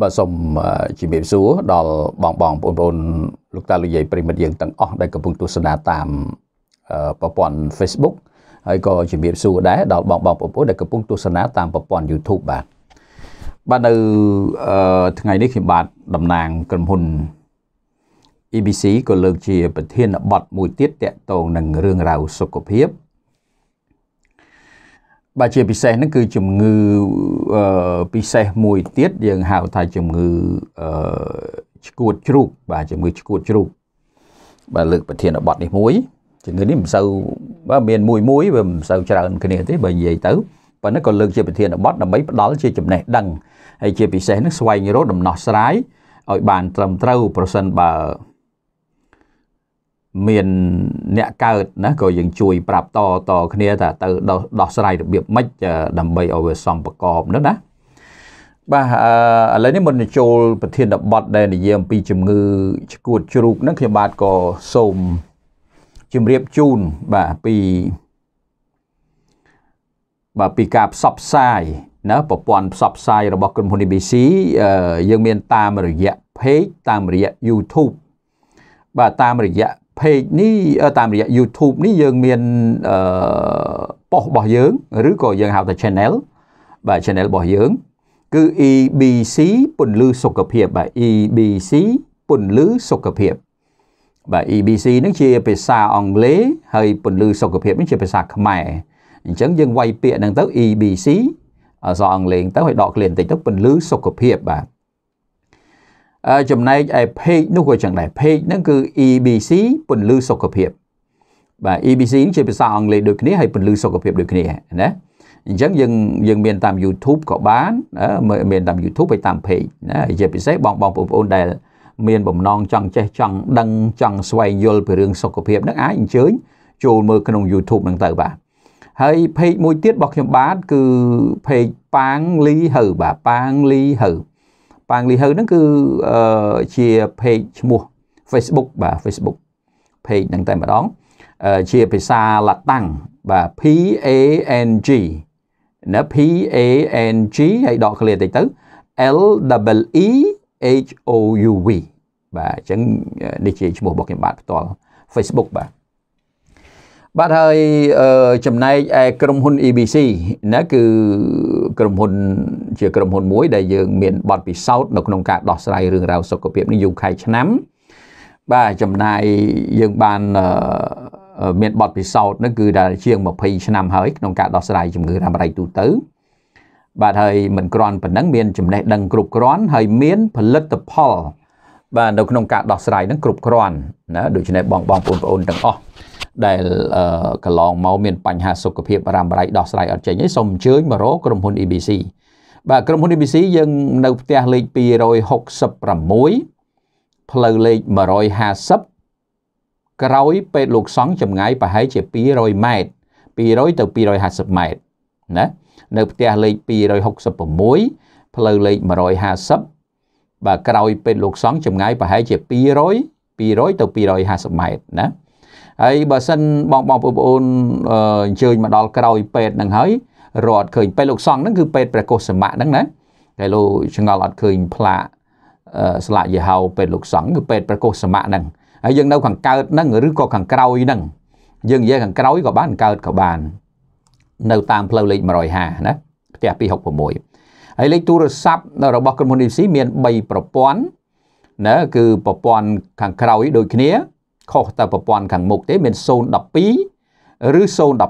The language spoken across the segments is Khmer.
បាទសូមជម្រាបសួរដល់បងបងបងប្អូនលោកតាលោកយាយប្រិមិត្តយើងទាំងអស់ដែលកំពុងទស្សនាតាមប្រព័ន្ធ Facebook ហើយក៏ជម្រាបសួរដែរដល់បងបងបងប្អូនដែលកំពុងទស្សនាតាមប្រព័ន្ធ YouTube បាទបាទនៅថ្ងៃនេះខ្ញុំបាទតំណាងក្រុមហ៊ុន EBC ក៏លើកជាប្រធានបទមួយទៀតតកតងនឹងរឿងរ៉ាវសុខភាពបើជាពិសេសហ្នឹងគឺជំងឺពិសេសមួយទៀតយើងហៅថាជំងឺឆ្កួតជ្រូកបាទជំងឺឆ្កួតជ្រូកបាទលើកប្រធានបទនេះមួយជំងឺនេះមិនសូវបាទមានមួយមួយវាមិនសូវច្រើនគ្នាទេបើនិយាយទៅប៉ុន្តែក៏លើកជាប្រធានបទដើម្បីផ្ដល់ជាចំណេះដឹងហើយជាពិសេសហ្នឹងស្វែងរកដំណោះស្រាយឲ្យបានត្រឹមត្រូវប្រសិនបើមានអ្នកកើតណាក៏យើងជួយប្រាប់តតគ្នាថាទៅដោះស្រាយរបៀបម៉េចដើម្បីឲ្យវាសមប្រកបនោះណាបាទឥឡូវនេះមុននឹងចូលប្រធានបទដែលនិយាយអំពីជំងឺឆ្កួតជ្រូកហ្នឹងខ្ញុំបាទក៏សូមជម្រាបជូនបាទពីបាទពីការផ្សព្វផ្សាយណាប្រព័ន្ធផ្សព្វផ្សាយរបស់ក្រុមហ៊ុន ABC យើងមានតាមរយៈ page តាមរយៈ YouTube បាទតាមរយៈ page នេះតាមរយៈ YouTube នេះយើងមានអឺប៉ុស្តិ៍របស់យើងឬក៏យើងហៅថា channel បាទ channel របស់យើង គឺ EBC ពន្លឺសុខភាពបាទ EBC ពន្លឺសុខភាពបាទ EBC នឹងជាភាសាអង់គ្លេសហើយ ពន្លឺសុខភាពនេះជាភាសាខ្មែរអញ្ចឹងយើងវាយពាក្យហ្នឹងទៅ EBC អក្សរអង់គ្លេសទៅហើយដកឃ្លាបន្តិចទៅពន្លឺសុខភាពបាទចំណែកឯ page នោះក៏ចឹងដែរ page ហ្នឹងគឺ EBC ពន្លឺសុខភាពបាទ EBC នេះជាភាសាអង់គ្លេសដូចគ្នាហើយពន្លឺសុខភាពដូចគ្នាណាអញ្ចឹងយើងយើងមានតាម YouTube ក៏បានមានតាម YouTube ហើយតាម page ណាជាពិសេសបងបងប្អូនដែលមានបំណងចង់ចេះចង់ដឹងចង់ស្វែងយល់ពីរឿងសុខភាពហ្នឹងអាចអញ្ជើញចូលមើលក្នុង YouTube ហ្នឹងទៅបាទហើយ page មួយទៀតរបស់ខ្ញុំបាទគឺ page ប៉ាងលីហើបាទប៉ាងលីហើប៉ាងលីហៅហ្នឹងគឺជា page ឈ្មោះ Facebook បាទ Facebook page ហ្នឹងតែម្ដងជាភាសាឡាតាំងបាទ P A N G ណា P A N G ហើយដកឃ្លាតិចទៅ L W E H O U V បាទអញ្ចឹងនេះជាឈ្មោះរបស់ខ្ញុំបាទផ្ទាល់ Facebook បាទបាទហើយចំណែកឯក្រុមហ៊ុន EBC ណាគឺក្រុមហ៊ុនជាក្រុមហ៊ុនមួយដែលយើងមានបទពិសោធន៍នៅក្នុងការដោះស្រាយរឿងរ៉ាវសុខភាពនេះយូរខែឆ្នាំបាទចំណាយយើងបានមានបទពិសោធន៍នឹងគឺដល់ជាង20ឆ្នាំហើយក្នុងការដោះស្រាយជំងឺរ៉ាំរ៉ៃទូទៅបាទហើយមិនក្រាន់ប៉ុណ្ណឹងមានចំណេះដឹងគ្រប់គ្រាន់ ហើយមានផលិតផល បាទនៅក្នុងការដោះស្រាយនឹង គ្រប់គ្រាន់ណាដូច្នេះបងបងប្អូនទាំងអស់ដែលកន្លងមកមានបញ្ហាសុខភាពរ៉ាំរ៉ៃដោះស្រាយអត់ចេញអីសូមអញ្ជើញមករកក្រុមហ៊ុន EBC បាទក្រុមហ៊ុន EBC យើងនៅផ្ទះលេខ266ផ្លូវលេខ150ក្រោយពេទ្យលោកសង្ឃចម្ងាយប្រហែលជា200ម៉ែត្រ200ទៅ250ម៉ែត្រណានៅ ផ្ទះលេខ266ផ្លូវលេខ150បាទក្រោយពេទ្យលោកសង្ឃចម្ងាយប្រហែលជា200 200ទៅ250ម៉ែត្រណាហើយបើសិនបងបងប្អូនអញ្ជើញមកដល់ក្រោយពេទ្យហ្នឹងហើយរត់ឃើញពេទ្យលោកសង្ឃហ្នឹងគឺពេទ្យព្រះកុសមៈហ្នឹងណាតែលោកឆ្ងល់អត់ឃើញផ្លាកស្លាកយីហោ ពេទ្យលោកសង្ឃគឺពេទ្យព្រះកុសមៈហ្នឹងហើយយើងនៅខាងកើតហ្នឹងឬក៏ខាងក្រោយហ្នឹងយើងនិយាយខាងក្រោយក៏បានកើតក៏បាននៅតាមផ្លូវលេខ150ណាផ្ទះ266ហើយលេខទូរស័ព្ទរបស់ក្រុមហ៊ុន EFC មាន3ប្រព័ន្ធណាគឺប្រព័ន្ធខាងក្រោយដូចគ្នាខុសទៅប្រព័ន្ធខាងមុខទេមាន012ឬ015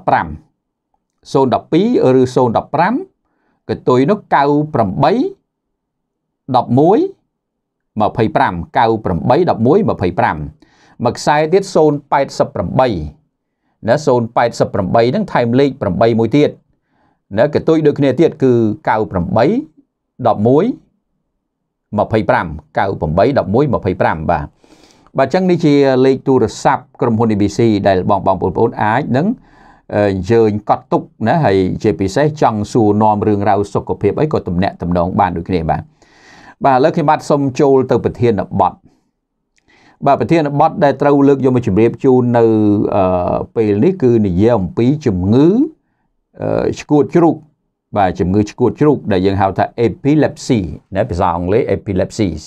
012ឬ015កតុយនោះ98 11 25 98 11 25មួយខ្សែទៀត088ណា088ហ្នឹងថែមលេខ8មួយទៀតណាកតុយដូចគ្នាទៀតគឺ98 11 25 98 11 25បាទបាទអញ្ចឹងនេះជាលេខទូរស័ព្ទក្រុមហ៊ុន ABC ដែលបងបងបងប្អូនអាចនឹងអញ្ជើញកត់ទុកណាហើយជាពិសេសចង់សួរនាំរឿងរ៉ាវសុខភាពអីក៏តំណាក់តំណងបានដូចគ្នាបាទបាទឥឡូវខ្ញុំបាទសូមចូលទៅប្រធានបទបាទប្រធានបទដែលត្រូវលើកយកមកជម្រាបជូននៅពេលនេះគឺនិយាយអំពីជំងឺឆ្កួតជ្រូកបាទជំងឺឆ្កួតជ្រូកដែលយើងហៅថា epilepsy ណាភាសាអង់គ្លេស epilepsies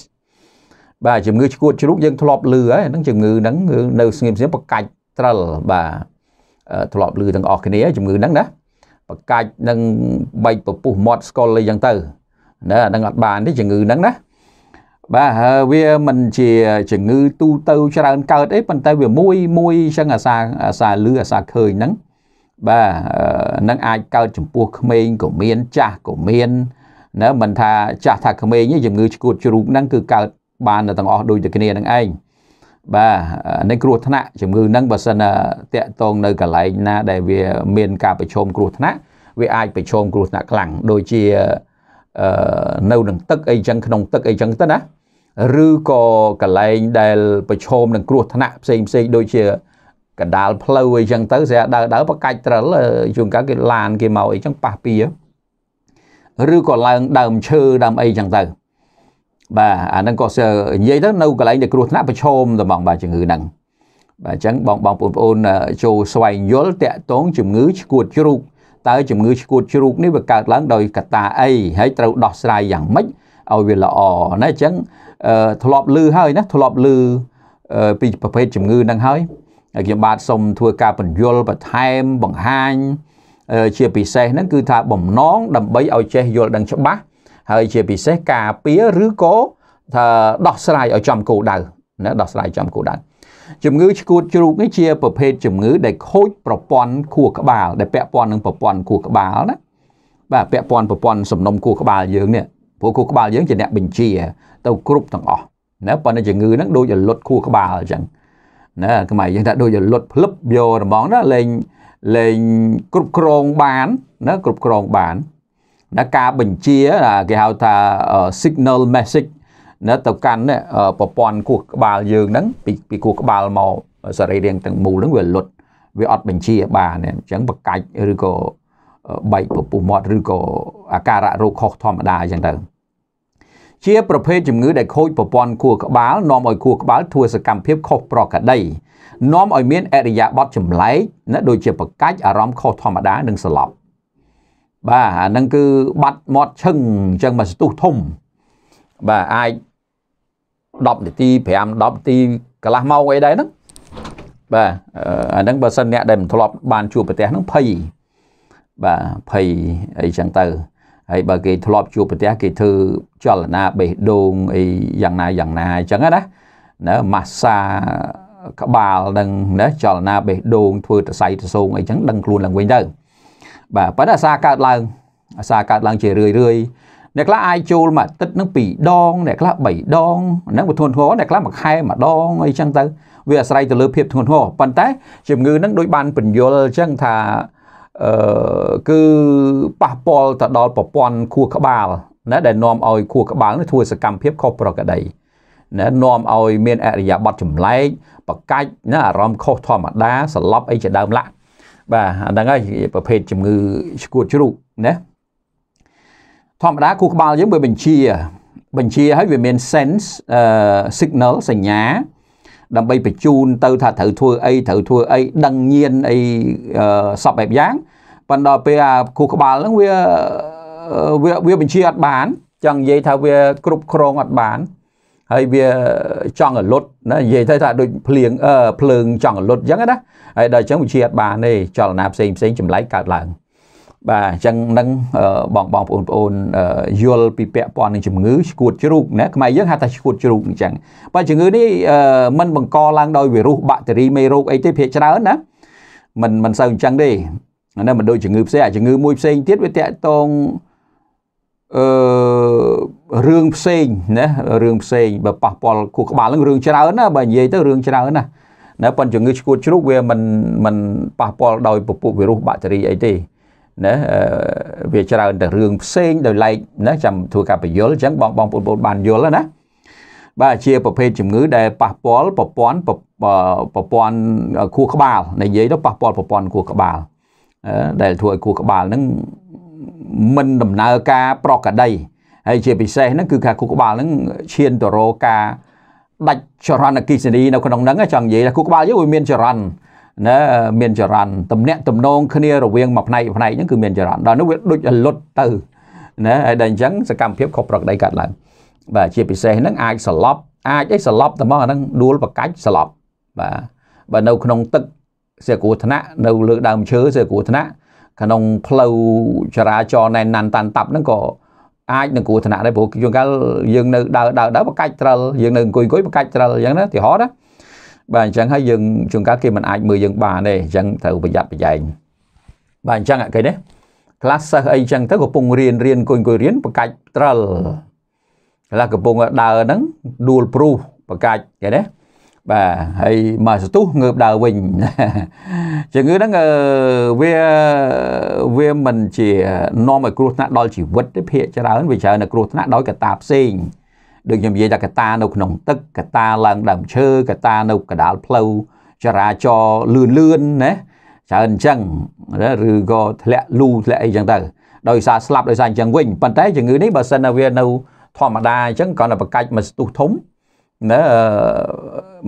បាទជំងឺឆ្កួតជ្រូកយើងធ្លាប់លឺហើយហ្នឹងជំងឺហ្នឹងនៅស្ងៀមស្ងៀមបកាច់ត្រលបាទធ្លាប់លឺទាំងអស់គ្នាជំងឺហ្នឹងណាបកាច់នឹងបែកពពុះមាត់ស្កុលអីចឹងទៅណាអាហ្នឹងអត់បានទេជំងឺហ្នឹងណាបាទហើយវាមិនជាជំងឺទូទៅច្រើនកើតអីប៉ុន្តែវាមួយមួយចឹងអាសាអាសាលឺអាសាឃើញហ្នឹងបាទនឹងអាចកើតចំពោះក្មេងក៏មានចាស់ក៏មានណាមិនថាចាស់ថាក្មេងទេជំងឺឆ្កួតជ្រូកហ្នឹងគឺកើតបានទាំងអស់ដូចតែគ្នានឹងឯងបាទនៃគ្រោះថ្នាក់ជំងឺនឹងបើសិនតកតងនៅកន្លែងណាដែលវាមានការប្រឈមគ្រោះថ្នាក់វាអាចប្រឈមគ្រោះថ្នាក់ខ្លាំងដូចជានៅនឹងទឹកអីចឹងក្នុងទឹកអីចឹងទៅណាឬក៏កន្លែងដែលប្រឈមនឹងគ្រោះថ្នាក់ផ្សេងផ្សេងដូចជាកដាលផ្លូវអីចឹងទៅស្អាដើរដើរបកាច់ត្រលជួនកាលគេឡានគេមកអីចឹងប៉ះពីឬក៏ឡើងដើមឈើដើមអីចឹងទៅបាទអាហ្នឹងក៏និយាយទៅនៅកន្លែងដែលគ្រោះថ្នាក់ប្រឈមតែបងបាទជំងឺហ្នឹងបាទអញ្ចឹងបងបងប្អូនចូលស្វែងយល់តាក់ទងជំងឺឆ្កួតជ្រូកតើជំងឺឆ្កួតជ្រូកនេះវាកើតឡើងដោយកត្តាអីហើយត្រូវដោះស្រាយយ៉ាងម៉េចឲ្យវាល្អណាអញ្ចឹងធ្លាប់លឺហើយណាធ្លាប់លឺពីប្រភេទជំងឺហ្នឹងហើយហើយខ្ញុំបាទសូមធ្វើការបញ្យលបន្ថែមបង្ហាញជាពិសេសហ្នឹងគឺថាបំណងដើម្បីឲ្យចេះយល់ដឹងច្បាស់ហើយជាពិសេសការពារឬក៏ថាដោះស្រាយឲ្យចំគោលដៅណាដោះស្រាយចំគោលដៅជំងឺឆ្កួតជ្រូកនេះជាប្រភេទជំងឺ ដែល ខូចប្រព័ន្ធខួរក្បាលដែលពាក់ព័ន្ធនឹងប្រព័ន្ធខួរក្បាលណាបាទពាក់ព័ន្ធប្រព័ន្ធសំណុំខួរក្បាលយើងនេះព្រោះខួរក្បាលយើងជាអ្នកបញ្ជាទៅគ្រប់ទាំងអស់ណាប៉ុន្តែជំងឺហ្នឹងដូចលុតខួរក្បាលអញ្ចឹងណាខ្មែរយើងថាដូចលុតភ្លឹបយករំងណាលេងលេងគ្រប់គ្រងបានណាគ្រប់គ្រងបានណាការបញ្ជាគេហៅថា signal message ណាទៅកាន់ប្រព័ន្ធគោះក្បាលយើងហ្នឹងពីពីគោះក្បាលមកសរីរាង្គទាំងមូលហ្នឹងវាលុតវាអត់បញ្ជាបានអញ្ចឹងបកាច់ឬក៏បែកពពុះមាត់ឬក៏អាការៈរោគខុសធម្មតាអញ្ចឹងទៅជាប្រភេទជំងឺដែលខូចប្រព័ន្ធគួរក្បាលនាំឲ្យគួរក្បាលធ្វើសកម្មភាពខុសប្រក្រតីនាំឲ្យមានអរិយាប័ត្រចម្លែកណាដូចជា បកាច់អារម្មណ៍ខុសធម្មតានិងស្លាប់បាទអានឹងគឺបាត់មាត់ឈឹងអញ្ចឹងមកស្ទុះធំបាទអាច10នាទី5 10នាទីកន្លះម៉ោងអីដែរហ្នឹងបាទអាហ្នឹងបើសិនអ្នកដែលមិនធ្លាប់បានជួបប្រទេសហ្នឹងភ័យបាទភ័យអីចឹងទៅហើយបើគេធ្លាប់ជួបប្រទេសគេធ្វើចលនាបេះដូងអីយ៉ាងណាយ៉ាងណាអញ្ចឹងណាណាម៉ាសាក្បាលនឹងណាចលនាបេះដូងធ្វើតសៃតសូងអីចឹងដឹងខ្លួនឡើងវិញទៅបាទប៉ុន្តែអាសាកើតឡើងអាសាកើតឡើងជារឿយរឿយអ្នកខ្លះអាចចូលមួយអាទិត្យនឹង2ដងអ្នកខ្លះ3ដងហ្នឹងវាធ្ងន់ធ្ងរអ្នកខ្លះមួយខែម្ដងអីចឹងទៅវាអាស្រ័យទៅលើភាពធ្ងន់ធ្ងរប៉ុន្តែជំងឺហ្នឹងដូចបានបញ្យលអញ្ចឹងថាអឺគឺប៉ះពាល់ទៅដល់ប្រព័ន្ធខួរក្បាលណាដែលនាំឲ្យខួរក្បាលនេះធ្វើសកម្មភាពខុសប្រក្រតីណានាំឲ្យមានអរិយាប័ត្រចម្លែកបកាច់ណាអារម្មណ៍ខុសធម្មតាសន្លប់អីជាដើមឡាក់បាទអាហ្នឹងហើយប្រភេទជំងឺឆ្កួតជ្រូកណាធម្មតាគូក្បាលយើងវាបញ្ជា បញ្ជាឲ្យវាមាន sense អឺ signal សញ្ញា ដើម្បីបញ្ជូនទៅថាត្រូវធ្វើអីត្រូវធ្វើអីដឹងញៀនអីសពបែបយ៉ាងប៉ុន្តែពេលអាគូក្បាលហ្នឹងវាវាបញ្ជាអត់បានចង់និយាយថាវាគ្រប់គ្រងអត់បានហើយវាចង់រលត់ណានិយាយទៅថាដូចភ្លៀងភ្លើងចង់រលត់អញ្ចឹងណាហើយដល់អញ្ចឹងវាជាអត់បានទេចលនាផ្សេងផ្សេងចម្លែកកើតឡើងបាទអញ្ចឹងនឹងបងបងប្អូនប្អូនយល់ពីពាក់ព័ន្ធនឹងជំងឺឈួតជ្រូកណាខ្មែរយើងហៅថាឈួតជ្រូកអញ្ចឹងបាទជំងឺនេះมันបង្កឡើងដោយវីរុសបាក់តេរីមេរោគអីទេភាគច្រើនណាมันមិនសូវអញ្ចឹងទេអានេះមិនដូចជំងឺផ្សេងអាជំងឺមួយផ្សេងទៀតវាតាក់ទងអឺរឿងផ្សេងណារឿងផ្សេងបើប៉ះពាល់ខួរក្បាលហ្នឹងរឿងច្រើនណាបើនិយាយទៅរឿងច្រើនណាណាប៉ុន្តែជំងឺឆ្កួតជ្រូកវាមិនមិនប៉ះពាល់ដោយពពុះវីរុសបាក់តេរីអីទេណាវាច្រើនតែរឿងផ្សេងដោយឡែកណាចាំធ្វើការបញ្យលអញ្ចឹងបងបងប្អូនបានយល់ណាបាទជាប្រភេទជំងឺ ដែលប៉ះពាល់ប្រព័ន្ធប្រព័ន្ធខួរក្បាលនិយាយទៅប៉ះពាល់ប្រព័ន្ធខួរក្បាលដែលធ្វើឲ្យខួរក្បាលហ្នឹងមិនដំណើរការប្រកដីហើយជាពិសេសហ្នឹងគឺការគុកក្បាលហ្នឹងឈានទៅរកការដាច់ចរន្តអគិសនីនៅក្នុងហ្នឹងចង់និយាយថាគុកក្បាលយើងវាមានចរន្តណាមានចរន្តតំណាក់តំណងគ្នារវាងមួយផ្នែកផ្នែកហ្នឹងគឺមានចរន្តដល់នោះវាដូចលុតទៅណាហើយដល់អញ្ចឹងសកម្មភាពខុសប្រកដីកើតឡើងបាទជាពិសេសហ្នឹងអាចសឡប់អាចអីសឡប់តែមកអាហ្នឹងដួលបកាច់សឡប់បាទបើនៅក្នុងទឹកសេកូថ្នាក់នៅលើដើមឈើសេកូថ្នាក់ក្នុងផ្លូវចរាចរណ៍ណែនណាន់តាន់តាប់ហ្នឹងក៏អាចនឹងគ្រោះថ្នាក់ដែរព្រោះជួនកាលយើងនៅដើរដើរដើរបង្កាច់ត្រិលយើងនៅអង្គុយអង្គុយបង្កាច់ត្រិលអញ្ចឹងណាទីហោណាបាទអញ្ចឹងហើយយើងជួនកាលគេមិនអាចមើលយើងបានទេអញ្ចឹងត្រូវប្រយ័ត្នប្រយែងបាទអញ្ចឹងអីនេះ class សិស្សអីអញ្ចឹងទៅកំពុងរៀនរៀនអង្គុយអង្គុយរៀនបង្កាច់ត្រិលខ្លះកំពុងដើរហ្នឹងដួលព្រុសបង្កាច់គេណាបាទហើយមកសទុះងើបដើរវិញជំងឺហ្នឹងវាវាមិនជានាំឲ្យគ្រោះថ្នាក់ដល់ជីវិតទេភាគច្រើនវាច្រើនតែគ្រោះថ្នាក់ដោយកត្តាផ្សេងដូចខ្ញុំនិយាយថាកត្តានៅក្នុងទឹកកត្តាឡើងដើមឈើកត្តានៅកដាលផ្លូវចរាចរណ៍លឿនលឿនណាច្រើនអញ្ចឹងឬក៏ធ្លាក់លូធ្លាក់អីអញ្ចឹងទៅដោយសារស្លាប់ដោយសារអញ្ចឹងវិញប៉ុន្តែជំងឺនេះបើសិនតែវានៅធម្មតាអញ្ចឹងគ្រាន់តែបកាច់មកស្ទុះធំណា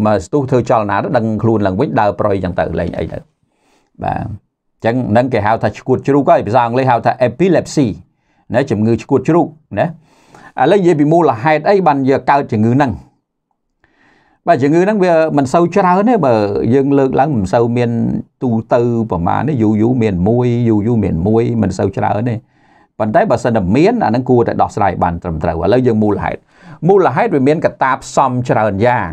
មកស្ទុះធ្វើចលនាទៅដឹងខ្លួនឡើងវិញដើរប្រយចឹងទៅលេងអីទៅបាទអញ្ចឹងនឹងគេហៅថាឈួតជ្រូកហើយភាសាអង់គ្លេសហៅថា epilepsy ណាជំងឺឈួតជ្រូកណាឥឡូវនិយាយពីមូលហេតុអីបានយកកើតជំងឺហ្នឹងបាទជំងឺហ្នឹងវាមិនសូវច្រើនទេបើយើងលើកឡើងមិនសូវមានទូទៅប្រមាណទេយូរយូរមានមួយយូរយូរមានមួយមិនសូវច្រើនទេប៉ុន្តែបើសិនតែមានអានឹងគួរតែដោះស្រាយបានត្រឹមត្រូវឥឡូវយើងមូលហេតុមូលហេតុវាមានកត្តាផ្សំច្រើនយ៉ាង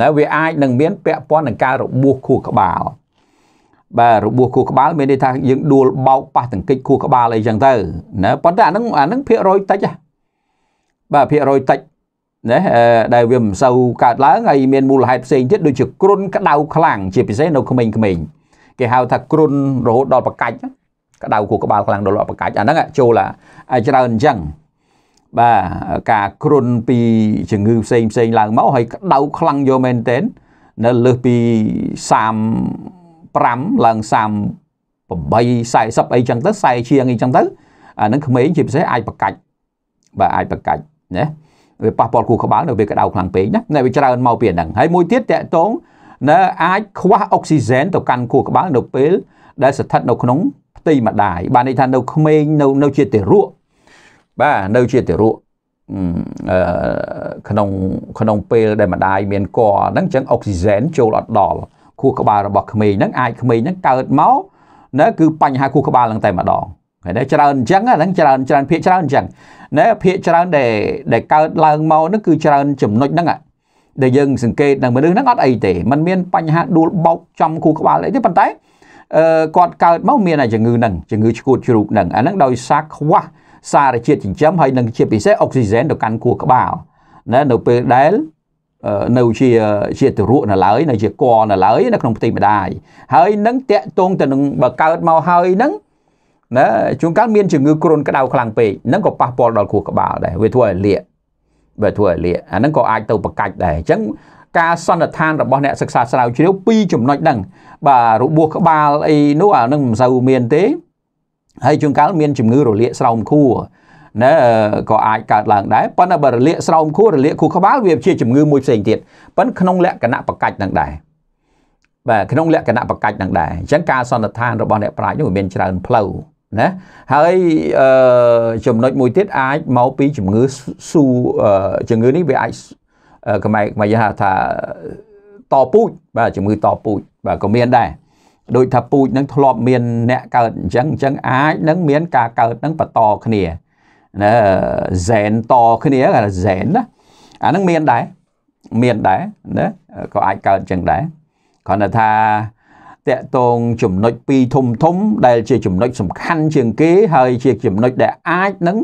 ណាវាអាចនឹងមានពាក់ព័ន្ធនឹងការរបួសខួរក្បាលបាទរបួសខួរក្បាលមានន័យថាយើងដួលបោកប៉ះទង្គិចខួរក្បាលអីចឹងទៅណាប៉ុន្តែអានឹងអានឹងភាគរយតិចបាទភាគរយតិចណាដែលវាមិនសូវកើតឡើងហើយមានមូលហេតុផ្សេងទៀតដូចជាគ្រុនក្តៅខ្លាំងជាពិសេសនៅក្មេងៗគេហៅថាគ្រុនរហូតដល់ប្រកាច់ហ្នឹងក្តៅគូក្បាលខ្លាំងដល់លក់ប្រកាច់អាហ្នឹងចូលអាច្រើនអញ្ចឹងបាទការគ្រុនពីជំងឺផ្សេងផ្សេងឡើងមកហើយក្តៅខ្លាំងយកមែនទែននៅលើសពី35ឡើង38 40អីចឹងទៅ40ជាងអីចឹងទៅអានឹងក្មេងជាពិសេសអាចប្រកាច់បាទអាចប្រកាច់ណាវាប៉ះពាល់គូក្បាលនៅវាក្តៅខ្លាំងពេកណាតែវាច្រើនមកពីហ្នឹងហើយមួយទៀតតកតងនៅអាចខ្វះអុកស៊ីហ្សែនទៅកាន់គូក្បាលនៅពេលដែលស្ថិតនៅក្នុងផ្ទៃម្ដាយបានន័យថានៅក្មេងនៅនៅជាតិរៈបាទនៅជាតិរៈក្នុងក្នុងពេលដែលម្ដាយមានកហ្នឹងអញ្ចឹងអុកស៊ីហ្សែនចូលអត់ដល់ខួរក្បាលរបស់ក្មេងហ្នឹងអាចក្មេងហ្នឹងកើតមកណាគឺបញ្ហាខួរក្បាលហ្នឹងតែម្ដងហើយណាច្រើនអញ្ចឹងហ្នឹងច្រើនច្រើនភាកច្រើនអញ្ចឹងណាភាកច្រើនដែលដែលកើតឡើងមកហ្នឹងគឺច្រើនចំណុចហ្នឹងដែលយើងសង្កេតនឹងមនុស្សហ្នឹងអត់អីទេมันមានបញ្ហាដួលបោកចំខួរក្បាលអីទេប៉ុន្តែគាត់កើតមកមានអាជំងឺហ្នឹងជំងឺឈួតជ្រូកហ្នឹងអាហ្នឹងដោយសារខ្វះសារជាតិចិញ្ចឹមហើយនឹងជាពិសេសអុកស៊ីហ្សែនទៅកាន់ខួរក្បាលណានៅពេលដែលនៅជាជាទរៈនៅឡើយនៅជាកនៅឡើយ នៅក្នុងផ្ទៃម្ដាយហើយនឹងតកតងទៅនឹងបើកើតមកហើយនឹងណាជួនកាលមានជំងឺគ្រុនក្តៅខ្លាំងពេកនឹងក៏ប៉ះពាល់ដល់ខួរក្បាលដែរវាធ្វើឲ្យលាកបើធ្វើឲ្យលាកអានឹងក៏អាចទៅប្រកាច់ដែរអញ្ចឹងការសន្និដ្ឋានរបស់អ្នកសិក្សាស្រាវជ្រាវពីចំណុចហ្នឹងបាទរបួសក្បាលអីនោះអានឹងមិនសូវមានទេហើយជួនកាលមានជំងឺរលាកស្រោមខួរណែក៏អាចកើតឡើងដែរប៉ុន្តែបើរលាក ស្រោមខួររលាកខួរក្បាលវាជាជំងឺមួយផ្សេងទៀតប៉ុន្តែក្នុងលក្ខណៈប្រកាច់នឹងដែរបាទក្នុងលក្ខណៈប្រកាច់នឹងដែរអញ្ចឹងការសន្និដ្ឋានរបស់អ្នកប្រាជ្ញនោះមានច្រើនផ្លូវណាហើយអឺចំណុចមួយទៀតអាចមកពីជំងឺស៊ូជំងឺនេះវាអាចខ្មែរខ្មែរយើងហៅថាតពូជបាទជំងឺតពូជបាទក៏មានដែរដូចថាពូជនឹងធ្លាប់មានអ្នកកើតអញ្ចឹងអញ្ចឹងអាចនឹងមានការកើតនឹងបន្តគ្នាណាហ្សែនតគ្នាគេថាហ្សែនណាអានឹងមានដែរមានដែរណាក៏អាចកើតអញ្ចឹងដែរគ្រាន់តែថាតកតងចំណុច ពីរធំធំ ដែល ជា ចំណុចសំខាន់ជាងគេហើយ ជាចំណុចដែលអាចនឹង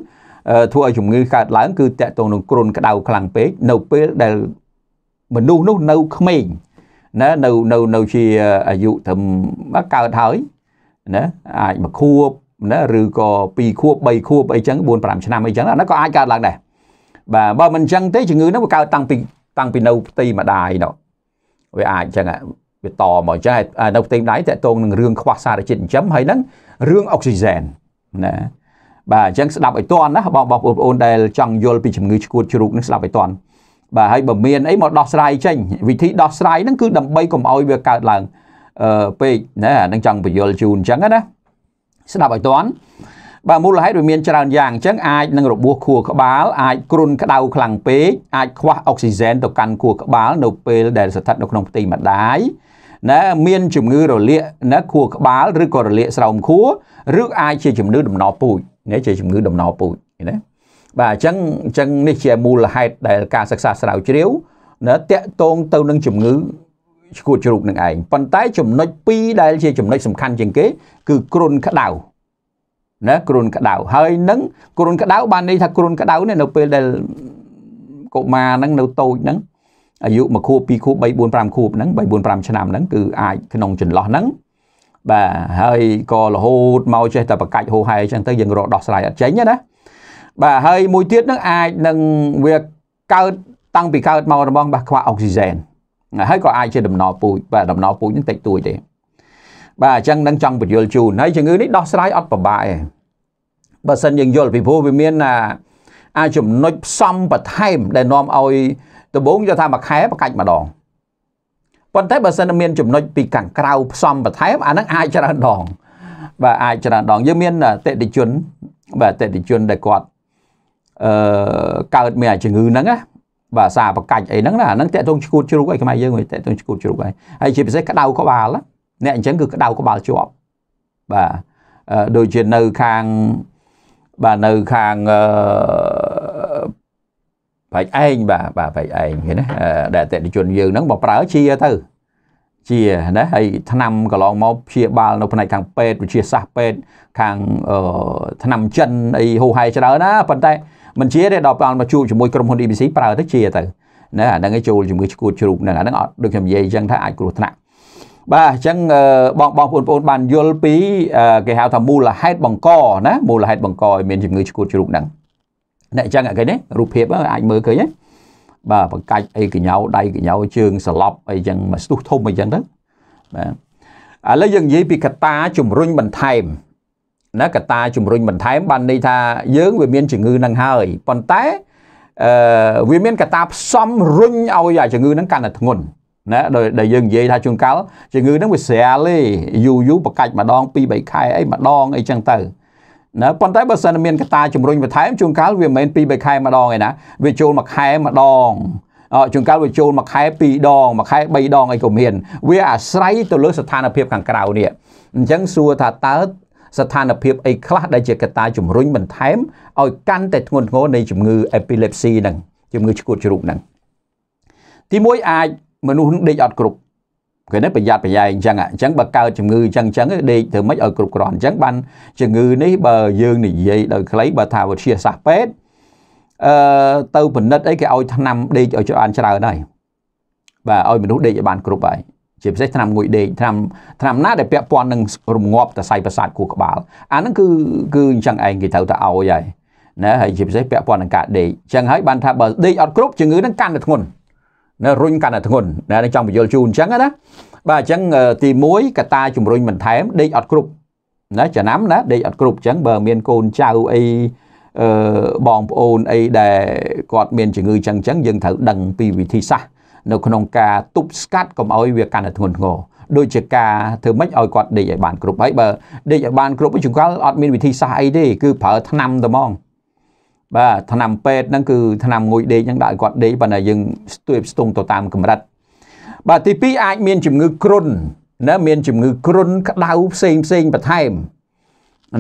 ធ្វើឲ្យជំងឺកើតឡើងគឺតកតងនឹងគ្រុនក្តៅខ្លាំងពេកនៅពេលដែលមនុស្សនោះនៅក្មេងណានៅនៅនៅជាអាយុត្រឹមកើតហើយណាអាចមួយខួបណាឬក៏2ខួប3ខួបអីចឹង4 5ឆ្នាំអីចឹងអានោះក៏អាចកើតឡើងដែរបាទបើមិនចឹងទេជំងឺនោះវាកើតតាំងពីតាំងពីនៅផ្ទៃម្ដាយនោះវាអាចចឹងវាតមកចឹងនៅផ្ទៃម្ដាយតកតងនឹងរឿងខ្វះសារជាតិចិញ្ចឹមហើយនឹងរឿងអុកស៊ីហ្សែនណាបាទអញ្ចឹងស្ដាប់ឲ្យតន់ណាបងបងប្អូនដែលចង់យល់ពីជំងឺឆ្កួតជ្រូកនឹងស្ដាប់ឲ្យតន់បាទហើយបើមានអីមកដោះស្រាយចេញវិធីដោះស្រាយហ្នឹងគឺដើម្បីកុំឲ្យវាកើតឡើងអឺពេកណាអានឹងចង់បញ្យល់ជូនអញ្ចឹងណាស្ដាប់ឲ្យតន់បាទមូលហេតុវាមានច្រើនយ៉ាងអញ្ចឹងអាចនឹងរបួសខួរក្បាលអាចគ្រុនក្តៅ ខ្លាំងពេកអាចខ្វះអុកស៊ីហ្សែនទៅកាន់ខួរក្បាលនៅពេលដែលស្ថិតនៅក្នុងផ្ទៃម្ដាយណាមានជំងឺរលាកណាខួរក្បាលឬក៏រលាកស្រោមខួរឬអាចជាជំងឺដំណោពូជនេះជាជំងឺដំណោពូជណាបាទអញ្ចឹងអញ្ចឹងនេះជាមូលហេតុដែលការសិក្សាស្រាវជ្រាវណាតកតងទៅនឹងជំងឺឈួតជ្រូកនឹងឯងប៉ុន្តែចំណុច2ដែល ជាចំណុចសំខាន់ជាងគេគឺគ្រុនក្តៅណាគ្រុនក្តៅហើយនឹងគ្រុនក្តៅបានន័យថាគ្រុនក្តៅនេះនៅពេលដែលកុមារហ្នឹងនៅតូចហ្នឹងអាយុ1ខួប2ខួប3 4 5ខួបហ្នឹង3 4 5ឆ្នាំហ្នឹងគឺអាចក្នុងចន្លោះហ្នឹងបាទហើយក៏រហូតមកចេះតែប្រកាច់ហូហែអញ្ចឹងទៅយើងរកដោះស្រាយអត់ចេញណាបាទហើយមួយទៀតហ្នឹងអាចនឹងវាកើតតាំងពីកើតមករំងបាទខ្វះអុកស៊ីហ្សែនហើយក៏អាចជាដំណល់ពូជបាទដំណល់ពូជហ្នឹងតិចតួចទេបាទអញ្ចឹងនឹងចង់ពន្យល់ជូនហើយជំងឺនេះដោះស្រាយអត់ពិបាកទេបើសិនយើងយល់ពីព្រោះវាមានណាអាចចំណុចផ្សំបន្ថែមដែលនាំឲ្យដំបូងយកថាមួយខែប្រកាច់ម្ដងប៉ុន្តែបើសិនមានចំណុចពីខាងក្រៅផ្សំបន្ថែមអានឹងអាចច្រើនដង បាទអាចច្រើនដងយើងមានតេតិជនបាទតេតិជនដែលគាត់អឺកើតមានជំងឺហ្នឹងណាបាទសារប្រកាច់អីហ្នឹងណាអាហ្នឹងតេតងឈួតជ្រូកអីខ្មែរយើងវិញតេតងឈួតជ្រូកហើយហើយជាពិសេសក្តៅក្បាលអ្នកអញ្ចឹងគឺក្តៅក្បាលជាប់បាទដូចជានៅខាងបាទនៅខាងប្រាច់ឯងបាទបាទប្រាច់ឯងឃើញណាដែលអតិថិជនយើងហ្នឹងមកប្រើជាទៅជាណាហើយឆ្នាំកន្លងមកព្យាបាល នៅ ផ្នែកខាងពេទ្យវិទ្យាសាស្ត្រពេទ្យខាងឆ្នាំចិនអីហូហែច្រើនណាប៉ុន្តែមិនជាទេដល់ពេលមកជួបជាមួយក្រុមហ៊ុន DBC ប្រើទៅជាទៅណាអាហ្នឹងឯងចូលជាមួយឈួតជ្រូកហ្នឹងអាហ្នឹងអត់ដូចខ្ញុំនិយាយអញ្ចឹងថាអាចគ្រោះថ្នាក់បាទអញ្ចឹងបងបងបងប្អូនបានយល់ពីគេហៅថាមូលហេតុបង្កណាមូលហេតុបង្កឲ្យមានជំងឺឈួតជ្រូកហ្នឹងអ្នកអញ្ចឹងឃើញទេរូបភាពអាចមើលឃើញទេបាទបង្កាច់អីកញ្ញោដៃកញ្ញោជើងសឡប់អីចឹងមកស្ទុះធំអីចឹងទៅបាទឥឡូវយើងនិយាយពីកត្តាជំរុញបន្ថែមណាកត្តាជំរុញបន្ថែមបានន័យថាយើងវាមានជំងឺនឹងហើយប៉ុន្តែអឺវាមានកត្តាផ្សំរុញឲ្យអាជំងឺនឹងកាន់តែធ្ងន់ណាដោយដែលយើងនិយាយថាជួនកាលជំងឺហ្នឹងវាស្រាលទេយូរយូរប្រកាច់ម្ដង2 3ខែអីម្ដងអីចឹងទៅណាប៉ុន្តែបើសិនមានកតាជំរុញបន្ថែមជួនកាលវាមិនមែន2 3ខែម្ដងឯណាវាចូលមួយខែម្ដងអជួនកាលវាចូលមួយខែ2ដងមួយខែ3ដងអីក៏មាន វាអាស្រ័យទៅលើស្ថានភាពខាងក្រៅនេះអញ្ចឹងសួរថាតើស្ថានភាពអីខ្លះដែលជាកត្តាជំរុញបន្ថែមឲ្យកាន់តែធ្ងន់ធ្ងរនៃជំងឺ epilepsy ហ្នឹងជំងឺឆ្កួតជ្រូកហ្នឹងទីមួយអាចមនុស្សនឹងដេកអត់គ្រប់គេនេះប្រយ័ត្នប្រយែងអញ្ចឹងអញ្ចឹងបើកើតជំងឺអញ្ចឹងអញ្ចឹងដេកធ្វើម៉េចឲ្យគ្រប់គ្រាន់អញ្ចឹងបានជំងឺនេះបើយើងនិយាយដោយខ្លីបើថាវិទ្យាសាស្ត្រពេទ្យអឺទៅពិនិត្យអីគេឲ្យឆ្នាំដេកឲ្យច្រើនច្រើនហើយបាទឲ្យមនុស្សដេកឲ្យបានគ្រប់ហើយជាពិសេសឆ្នាំងួយដេកឆ្នាំឆ្នាំណាដែលពាក់ព័ន្ធនឹងរងាប់តសៃប្រសាទខួរក្បាលអាហ្នឹងគឺគឺអញ្ចឹងឯងគេត្រូវតែឲ្យហើយណាហើយជាពិសេសពាក់ព័ន្ធនឹងការដេកអញ្ចឹងហើយបានថាបើដេកអត់គ្រប់ជំងឺហ្នឹងកាន់តែធ្ងន់ណារុញកាន់តែធ្ងន់ណាចង់បញ្យល់ជូនអញ្ចឹងណាបាទអញ្ចឹងទី1កតាជំរុញបន្ថែមដេកអត់គ្រប់ណាចំណាំណាដេកអត់គ្រប់អញ្ចឹងបើមានកូនចៅអីអឺបងប្អូនអីដែលគាត់មានជំងឺអញ្ចឹងអញ្ចឹងយើងត្រូវដឹងពីវិធីសាស្ត្រនៅក្នុងការទប់ស្កាត់កុំឲ្យវាកាន់តែធ្ងន់ធ្ងរដូចជាការធ្វើម៉េចឲ្យគាត់ដេកឲ្យបានគ្រប់ហើយបើដេកឲ្យបានគ្រប់ជួនកាលអត់មានវិធីសាស្ត្រអីទេគឺប្រើថ្នាំតែហ្មងបាទថ្នាំពេទ្យហ្នឹងគឺថ្នាំងុយដេកហ្នឹងដាក់ឲ្យគាត់ដេកប៉ុន្តែយើងស្ទួយស្ទង់ទៅតាមកម្រិតបាទទី2អាចមានជំងឺគ្រុនណាមានជំងឺគ្រុនក្តៅផ្សេងផ្សេងបន្ថែម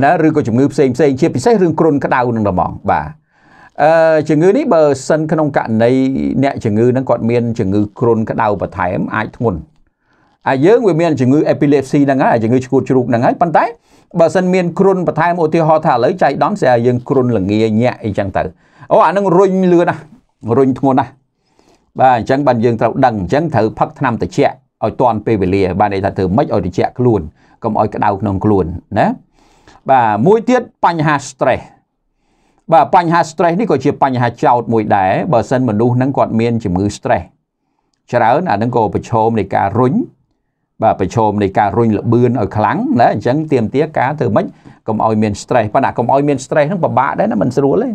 ណាឬក៏ជំងឺផ្សេងផ្សេងជាពិសេសរឿងគ្រុនក្តៅនឹងតំងបាទអឺជំងឺនេះបើសិនក្នុងករណីអ្នកជំងឺនឹងគាត់មានជំងឺគ្រុនក្តៅបន្ថែមអាចធ្ងន់ហើយយើងវាមានជំងឺ epilepsy ហ្នឹងហើយជំងឺឈួតជ្រូកហ្នឹងហើយប៉ុន្តែបើសិនមានគ្រុនបន្ថែមឧទាហរណ៍ថាឥឡូវចៃដន្យស្អីយើងគ្រុនល្ងាញាក់អីចឹងទៅអូអានឹងរុញលឿនណាស់រុញធ្ងន់ណាស់បាទអញ្ចឹងបានយើងត្រូវដឹងអញ្ចឹងត្រូវផឹកថ្នាំត្រជាក់ឲ្យតាន់ពេលវេលាបាទន័យថាធ្វើម៉េចឲ្យត្រជាក់ខ្លួនកុំឲ្យក្តៅក្នុងខ្លួនណាបាទមួយទៀតបញ្ហា stress បាទបញ្ហា stress នេះក៏ជាបញ្ហាចោតមួយដែរបើសិនមនុស្សហ្នឹងគាត់មានជំងឺ stress ច្រើនអានឹងក៏ប្រឈមនៃការរុញបាទប្រឈមនៃការរុញលបឿនឲ្យខ្លាំងណាអញ្ចឹងទៀមទាការធ្វើម៉េចកុំឲ្យមាន stress ប៉ុន្តែកុំឲ្យមាន stress ហ្នឹងពិបាកដែរណាមិនស្រួលទេ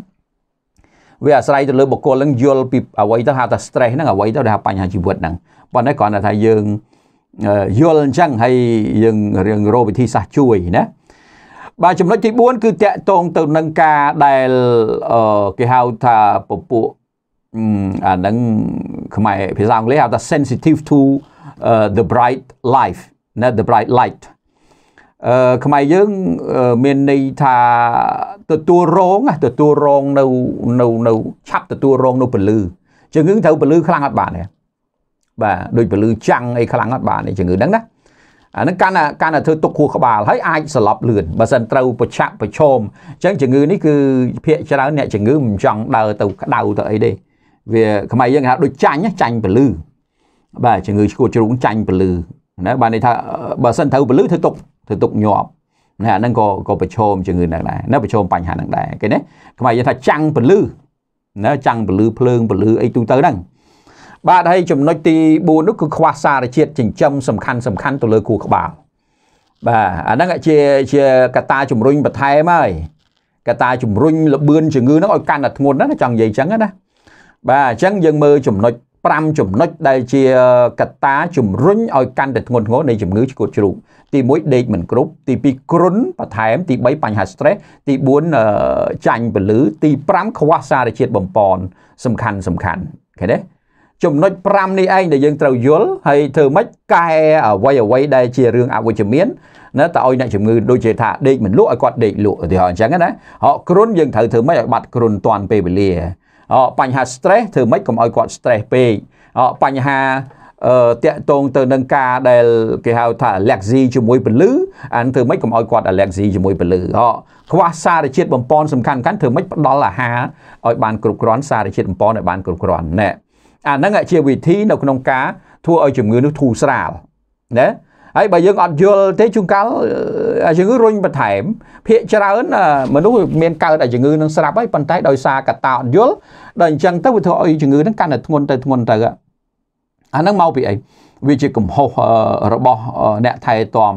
វាអាស្រ័យទៅលើបុគ្គលហ្នឹងយល់ពីអ្វីទៅហៅថា stress ហ្នឹងអ្វីទៅដែលបញ្ហាជីវិតហ្នឹងប៉ុន្តែគ្រាន់តែថាយើងយល់អញ្ចឹងហើយយើងរៀងរកវិធីសាស្ត្រជួយណាបាទចំណុចទី4គឺតកតងទៅនឹងការដែលគេហៅថាពពួកអាហ្នឹងខ្មែរភាសាអង់គ្លេសហៅថា sensitive to the bright life ណា the bright light អឺខ្មែរយើងមានន័យថាទទួលរងទទួលរងនៅនៅនៅឆាប់ទទួលរងនៅពលឺជំងឺត្រូវពលឺខ្លាំងអត់បានទេបាទដូចពលឺចាំងអីខ្លាំងអត់បានទេជំងឺហ្នឹងណាអានឹងកាន់តែកាន់តែធ្វើទុកខួរក្បាលហើយអាចសន្លប់លឿនបើសិនត្រូវប្រឆាក់ប្រឈមអញ្ចឹងជំងឺនេះគឺភាកច្រើនអ្នកជំងឺមិនចង់ដើរទៅក្តៅទៅអីទេវាខ្មែរយើងហៅដូចចាញ់ចាញ់ពលឺបាទជំងឺឈួតជ្រុងចាញ់ពលឺណាបានន័យថាបើសិនត្រូវពលឺធ្វើទុកធ្វើទុកញាប់ណាអាហ្នឹងក៏ក៏ប្រឈមជំងឺហ្នឹងដែរណាប្រឈមបញ្ហាហ្នឹងដែរគេណាខ្មែរយើងថាចាំងពលឺណាចាំងពលឺភ្លើងពលឺអីទូទៅហ្នឹង បាទហើយចំណុចទី4នោះគឺខ្វះសារជាតិចិញ្ចឹមសំខាន់សំខាន់ទៅលើខួរក្បាលបាទអាហ្នឹងជាជាកត្តាជំរុញបន្ថែមហើយកត្តាជំរុញលបឿនជំងឺហ្នឹងឲ្យកាន់តែធ្ងន់ណាចង់និយាយចឹងណាបាទអញ្ចឹងយើងមើលចំណុច5ចំណុចដែលជាកត្តាជំរុញឲ្យកាន់តែធ្ងន់ធ្ងរនៃជំងឺឆ្កួតជ្រូកទី1ដេកមិនគ្រប់ទី2គ្រុនបន្ថែម ទី3បញ្ហា stress ទី4ចាញ់ពលឺ ទី5ខ្វះសារជាតិបំពន់សំខាន់សំខាន់ឃើញទេចំណុច5នេះឯងដែលយើងត្រូវយល់ហើយធ្វើម៉េចកែអ្វីអ្វីដែលជារឿងអវិជ្ជមានណាតើឲ្យអ្នកជំងឺដូចជាថាដេកមិនលក់ឲ្យគាត់ដេកលក់ឧទាហរណ៍អញ្ចឹងណាហកគ្រុនយើងត្រូវធ្វើម៉េចឲ្យបាត់គ្រុនតាន់ពេលវេលាបញ្ហា stress ធ្វើម៉េចកុំឲ្យគាត់ stress ពេកបញ្ហាអឺតាក់ទងទៅនឹងការដែលគេហៅថា allergy ជាមួយពលឺអានធ្វើម៉េចកុំឲ្យគាត់ allergy ជាមួយពលឺហ៎ខ្វះសារជាតិបំពន់សំខាន់កាន់ធ្វើម៉េចផ្ដល់អាហារឲ្យបានគ្រប់គ្រាន់សារជាតិបំពន់ឲ្យបានគ្រប់គ្រាន់ណែអាហ្នឹងជាវិធីនៅក្នុងការធ្វើឲ្យជំងឺនោះធូរស្រាលណាហើយបើយើងអត់យល់ទេជួនកាលជំងឺរុញបន្ថែម ភាកច្រើនមនុស្សមានកើតអាជំងឺនឹងស្រាប់ហើយប៉ុន្តែដោយសារកត្តាអត់យល់ដល់អញ្ចឹងទៅវាធ្វើឲ្យជំងឺនឹងកាន់តែធ្ងន់ទៅធ្ងន់ទៅអានឹងមកពីអីវាជាកំហុសរបស់អ្នកថែទាំ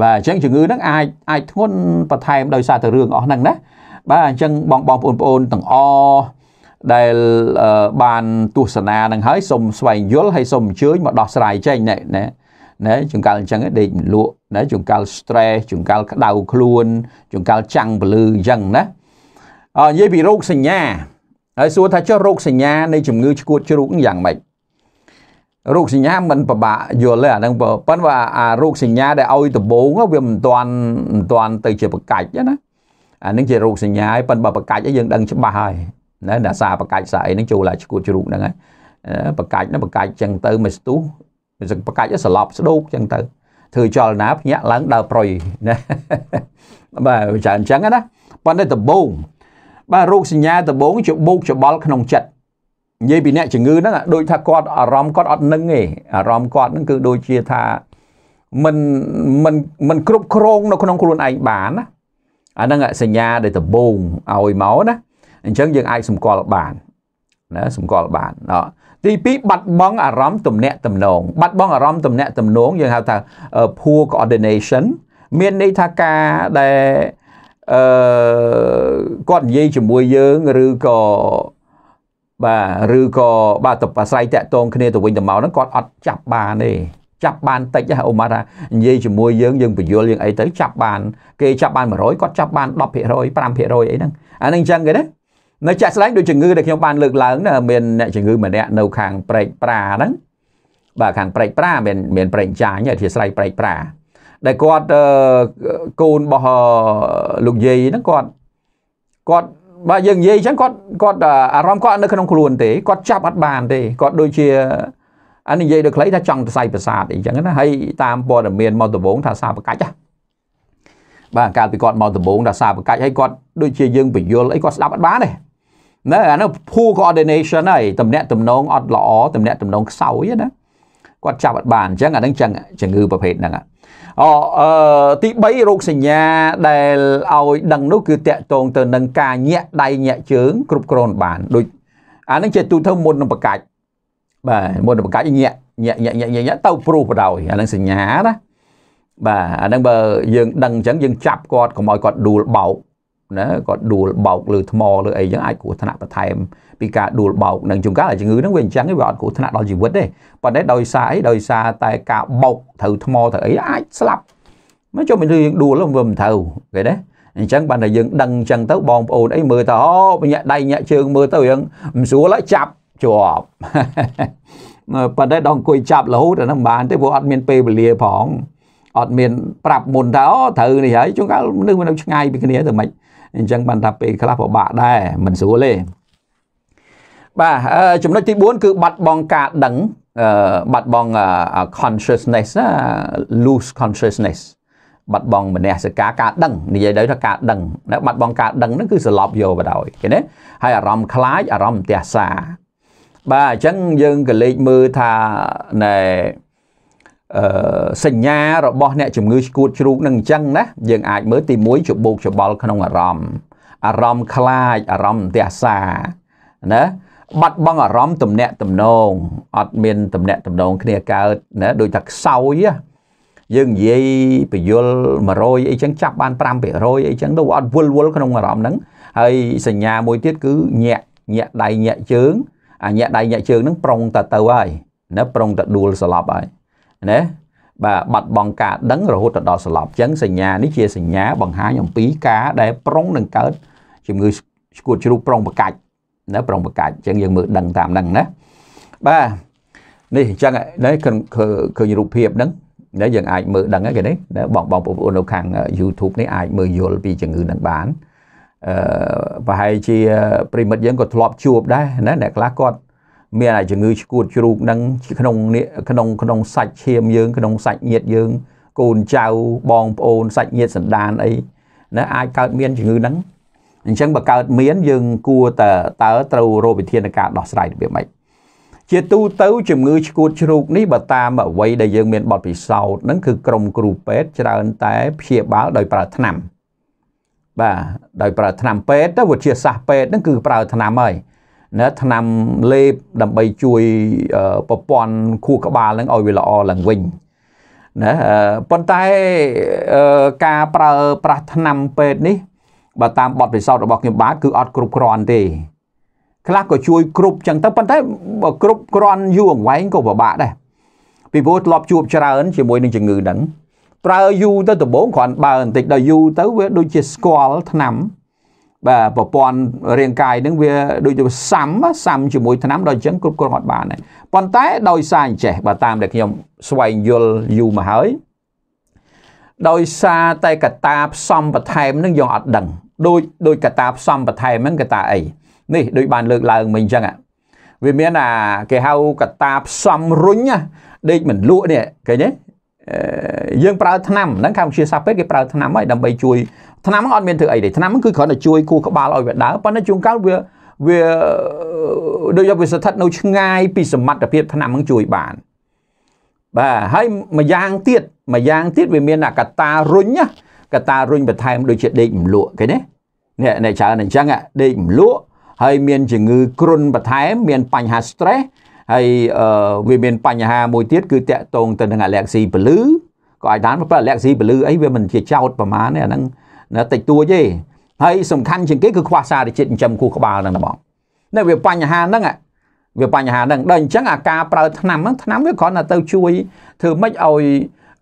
បាទអញ្ចឹងជំងឺនឹងអាចអាចធ្ងន់បន្ថែមដោយសារតែរឿងអស់ហ្នឹងណាបាទអញ្ចឹងបងបងប្អូនប្អូនទាំងអដែលបានទស្សនានឹងហើយសូមស្វែងយល់ហើយសូមអញ្ជើញមកដោះស្រាយចេញណែណាចង្កល់អញ្ចឹងដេកមិនលក់ណាចង្កល់ stress ចង្កល់ក្តៅខ្លួនចង្កល់ចាំងពលឺអញ្ចឹងណាអនិយាយពីរោគសញ្ញាហើយសួរថាចុះរោគសញ្ញា នៃជំងឺឆ្កួតជ្រូកយ៉ាងម៉េចរោគសញ្ញាมันពិបាកយល់ទេអាហ្នឹងប៉ុន្តែអារោគសញ្ញា ដែលឲ្យដំបូង វាមិនទាន់មិនទាន់ទៅជាប្រកាច់ណាអាហ្នឹងជារោគសញ្ញាហើយប៉ុន្តែប្រកាច់យើងដឹងច្បាស់ហើយណាអ្នកសាប្រកាច់សាអីហ្នឹងចូលឡាឆ្កួតជ្រូកហ្នឹងហើយប្រកាច់ណាប្រកាច់ចឹងទៅមិនស្ទុះសឹងប្រកាច់ស្លប់ស្ដូកចឹងទៅធ្វើចលនាភ្ញាក់ឡើងដើរប្រយណាបាទចាអញ្ចឹងណាប៉ុន្តែដបងបាទរោគសញ្ញាដបងជាបោកច្បល់ក្នុងចិត្តនិយាយពីអ្នកជំងឺហ្នឹងដូចថាគាត់អារម្មណ៍គាត់អត់នឹងទេអារម្មណ៍គាត់ហ្នឹងគឺដូចជាថាមិនមិនមិនគ្រប់គ្រងនៅក្នុងខ្លួនឯងបានណាអាហ្នឹងសញ្ញាដែលដបងឲ្យមកណាអញ្ចឹងយើងអាចសម្គាល់បានណាសម្គាល់បានអត់ទី2បាត់បង់អារម្មណ៍ទំនាក់ទំនងបាត់បង់អារម្មណ៍ទំនាក់ទំនងយើងហៅថា poor coordination មានន័យថាការដែលអឺគាត់និយាយជាមួយយើងឬក៏បាទឬក៏បាទទៅប្រស្រ័យតាក់ទងគ្នាទៅវិញទៅមកហ្នឹងគាត់អត់ចាប់បានទេចាប់បានតិចអូម៉ាត់ថានិយាយជាមួយយើងយើងបញ្យល់យើងអីទៅចាប់បានគេចាប់បាន100គាត់ចាប់បាន10% 5%អីហ្នឹងអាហ្នឹងអញ្ចឹងគេណានៅជាក់ស្ដែងដូចជំងឺដែលខ្ញុំបានលើកឡើងណាមានអ្នកជំងឺម្នាក់នៅខាងព្រែកប្រាហ្នឹងបាទខាងព្រែកប្រាមានមានព្រែកចាញអធិស្ស្រ័យព្រែកប្រាដែលគាត់កូនរបស់លោកយាយហ្នឹងគាត់គាត់បាទយើងនិយាយអញ្ចឹងគាត់គាត់អារម្មណ៍គាត់នៅក្នុងខ្លួនទេគាត់ចាប់អត់បានទេគាត់ដូចជាអានិយាយដល់ខ្លីថាចង់សរសៃប្រសាទអីចឹងណាហើយតាមព័ត៌មានមកដំបងថាសាបកាច់ណាបាទកាលពីគាត់មកដំបងថាសាបកាច់ហើយគាត់ដូចជាយើងបញ្យលអីគាត់ស្ដាប់អត់បានទេនៅអានោះ poor coordination ហើយតំណាក់តំណងអត់ល្អតំណាក់តំណងខ្សោយណាគាត់ចាប់អត់បានអញ្ចឹងអានឹងចឹងជំងឺប្រភេទហ្នឹងអូអឺទី3រោគសញ្ញាដែលឲ្យដឹងនោះគឺតកតងទៅនឹងការញាក់ដៃញាក់ជើងគ្រប់គ្រងបានដូចអានឹងជាទូទៅមុននឹងប្រកាច់បាទមុននឹងប្រកាច់ញាក់ញាក់ញាក់ញាក់ញាក់ទៅព្រោះបដ ாய் អានឹងសញ្ញាណាបាទអានឹងបើយើងដឹងអញ្ចឹងយើងចាប់គាត់កុំឲ្យគាត់ដួលបោកណាគាត់ដួលបោកលើថ្មលើអីចឹងអាចគ្រោះថ្នាក់បន្ថែមពីការដួលបោកនឹងជំងឺជំងឺហ្នឹងវាអញ្ចឹងវាអត់គ្រោះថ្នាក់ដល់ជីវិតទេប៉ុន្តែដោយសារអីដោយសារតែការបោកត្រូវថ្មត្រូវអីអាចស្លាប់មកចុះមិនលឺយើងដួលវាមិនត្រូវគេណាអញ្ចឹងបានតែយើងដឹងអញ្ចឹងទៅបងប្អូនអីមើលទៅអូញាក់ដៃញាក់ជើងមើលទៅរឿងមិនស្រួលចាប់ជាប់ប៉ុន្តែដល់អង្គុយចាប់រហូតអានឹងបានទេព្រោះអត់មានពេលវេលាផងអត់មានប្រាប់មុនថាអូត្រូវនេះហើយជួនកាលមនុស្សនៅឆ្ងាយពីគ្នាទៅមិនខ្មិចអញ្ចឹងបានថាពេលខ្លះពិបាកដែរមិនស្រួលទេបាទចំណុចទី4គឺបាត់បង់ការដឹងបាត់បង់ consciousness lose consciousness បាត់បង់មនសិការការដឹងនិយាយទៅថាការដឹងបាត់បង់ការដឹងហ្នឹងគឺសន្លប់យកបណ្ដោយឃើញទេហើយអារម្មណ៍ខ្លាចអារម្មណ៍ផ្ទះសាបាទអញ្ចឹងយើងក៏លេចមើលថាណែសញ្ញារបស់អ្នកជំងឺឆ្កួតជ្រូកនឹងអញ្ចឹងណាយើងអាចមើលទី1ច្បោកច្បល់ក្នុងអារម្មណ៍អារម្មណ៍ខ្លាចអារម្មណ៍ទះសាណាបាត់បង់អារម្មណ៍ទំនាក់ទំនងអត់មានទំនាក់ទំនងគ្នាកើតណាដូចថាខ្សោយយើងនិយាយពយល100អីចឹងចាប់បាន5%អីចឹងទៅអត់វល់វល់ក្នុងអារម្មណ៍ហ្នឹងហើយសញ្ញាមួយទៀតគឺញាក់ញាក់ដៃញាក់ជើងអាញាក់ដៃញាក់ជើងហ្នឹងប្រុងតទៅហើយណាប្រុងតដួលស្លាប់ហើយណាបាទបាត់បង់ការដឹងរហូតដល់ស្លាប់អញ្ចឹងសញ្ញានេះជាសញ្ញាបង្ហាញអំពីការដែលប្រុងនឹងកើតជំងឺស្គួតជ្រូកប្រុងប្រកាច់ណាប្រុងប្រកាច់អញ្ចឹងយើងមើលដឹងតាមហ្នឹងណាបាទនេះអញ្ចឹងនេះឃើញរូបភាពហ្នឹងដែលយើងអាចមើលដឹងហ្នឹងគេនេះបងបងប្អូននៅខាង YouTube នេះអាចមើលយល់ពីជំងឺហ្នឹងបានអឺប្រហែលជាប្រិមិត្តយើងក៏ធ្លាប់ជួបដែរណាអ្នកខ្លះគាត់មានអាជំងឺឆ្កួតជ្រូកនឹងក្នុងក្នុង ក្នុងសាច់ឈាមយើង ក្នុងសាច់ញាតិយើង កូនចៅបងប្អូនសាច់ញាតិសន្តានអីណាអាចកើតមានជំងឺហ្នឹង អញ្ចឹងបើកើតមានយើងគួរតែតើត្រូវរកវិធានការដោះស្រាយរបៀបម៉េចជាទូទៅ ជំងឺឆ្កួតជ្រូកនេះបើតាមអ្វីដែលយើងមានបទពិសោធន៍ហ្នឹងគឺក្រុមគ្រូពេទ្យច្រើនតែព្យាបាលដោយប្រើថ្នាំបាទដោយប្រើថ្នាំពេទ្យទៅវិទ្យាសាស្ត្រពេទ្យហ្នឹងគឺ ប្រើថ្នាំហើយណាឆ្នាំលេបដើម្បីជួយប្រព័ន្ធខួរក្បាលនឹងឲ្យវាល្អឡើងវិញណាប៉ុន្តែការប្រើប្រាស់ឆ្នាំពេទ្យនេះបើតាមបទពិសោធន៍របស់ខ្ញុំបាទគឺអត់គ្រប់គ្រាន់ទេ ខ្លះក៏ជួយគ្រប់ចឹងទៅប៉ុន្តែបើគ្រប់គ្រាន់យូរអង្វែងក៏ពិបាកដែរពីព្រោះធ្លាប់ជួបច្រើន ជាមួយនឹងជំងឺហ្នឹងប្រើយូរទៅដំបូងគ្រាន់បើបន្តិចដល់យូរទៅវាដូចជាស្គាល់ឆ្នាំបាទប្រព័ន្ធរាងកាយនឹងវាដូចសាំសាំជាមួយថ្នាំដល់អញ្ចឹងគ្រប់គ្រងអត់បានដែរប៉ុន្តែដោយសារអញ្ចេះបើតាមដែលខ្ញុំស្វែងយល់យូរមកហើយដោយសារតែកតាផ្សំបន្ថែមនឹងយើងអត់ដឹងដូចដូចកតាផ្សំបន្ថែមហ្នឹងកតាអីនេះដូចបានលើកឡើងមិញអញ្ចឹងវាមានអាគេហៅកតាផ្សំរុញដេកមិនលក់នេះឃើញទេយើងប្រើឆ្នាំហ្នឹងខាងវិទ្យាសាស្ត្រពេទ្យគេប្រើឆ្នាំហើយដើម្បីជួយឆ្នាំហ្នឹងអត់មានធ្វើអីទេឆ្នាំហ្នឹងគឺគ្រាន់តែជួយគូក្បាលឲ្យវាដើរប៉ុន្តែជួនកាលវាវាដូចយកវាស្ថិតនៅឆ្ងាយពីសមត្ថភាពឆ្នាំហ្នឹងជួយបានបាទហើយមួយយ៉ាងទៀតមួយយ៉ាងទៀតវាមានកតារុញណាកតារុញបន្ថែមដូចជាដេកមលក់គេណាអ្នកអ្នកច្រើនអញ្ចឹងដេកមលក់ហើយមានជំងឺគ្រុនបន្ថែមមានបញ្ហា stress ហើយវាមានបញ្ហាមួយទៀតគឺតាក់ទងទៅនឹងអាឡែកស៊ីពលឺក៏អាចបានបើអាឡែកស៊ីពលឺអីវាមិនជាចោតប្រមាណទេអាហ្នឹងនៅតិចតួចទេហើយសំខាន់ជាងគេគឺខ្វះសារជាតិចិញ្ចឹមគូក្បាលហ្នឹងបងនេះវាបញ្ហាហ្នឹងវាបញ្ហាហ្នឹងដល់អញ្ចឹងអាការប្រើថ្នាំហ្នឹងថ្នាំវាគ្រាន់តែទៅជួយធ្វើម៉េចឲ្យ